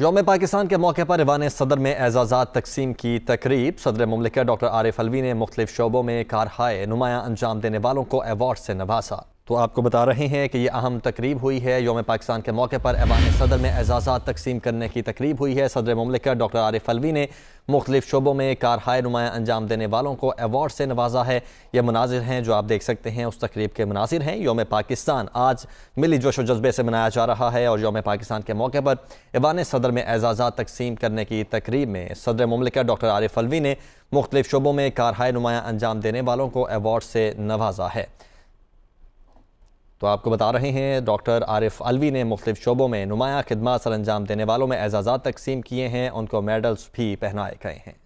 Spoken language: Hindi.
योम पाकिस्तान के मौके पर इवान सदर में एजाजा तकसीम की तकरीब सदर ममलिका डॉक्टर आरिफ अलवी ने मुख्तलिफ शोबों में कारहाय नुमाया अंजाम देने वालों को एवॉर्ड से नवासा तो आपको बता रहे हैं कि ये अहम तकरीब हुई है योम पाकिस्तान के मौके पर एवान सदर में एजाजा तकसीम करने की तकरीब हुई है सदर ममलिका डॉक्टर आरिफ अलवी ने मुख्तलिफ शोबों में कारहाय नुमाया अंजाम देने वालों को एवॉर्ड से नवाजा है यह मनाजिर हैं जो आप देख सकते हैं उस तकरीब के मनाजिर हैं योम पाकिस्तान आज मिली जोश जज्बे से मनाया जा रहा है और योम पाकिस्तान के मौके पर ऐवान सदर में एजाजा तकसीम करने की तकरीब में सदर ममलिका डॉक्टर आरिफ अलवी ने मुख्तलिफ शोबों में कारहाय नुमाया अंजाम देने वालों को एवॉर्ड से नवाजा है तो आपको बता रहे हैं डॉक्टर आरिफ अलवी ने मुख्त शोबों में नुमाया खदमा सर अंजाम देने वालों में एजाज़ा तकसीम किए हैं उनको मेडल्स भी पहनाए गए हैं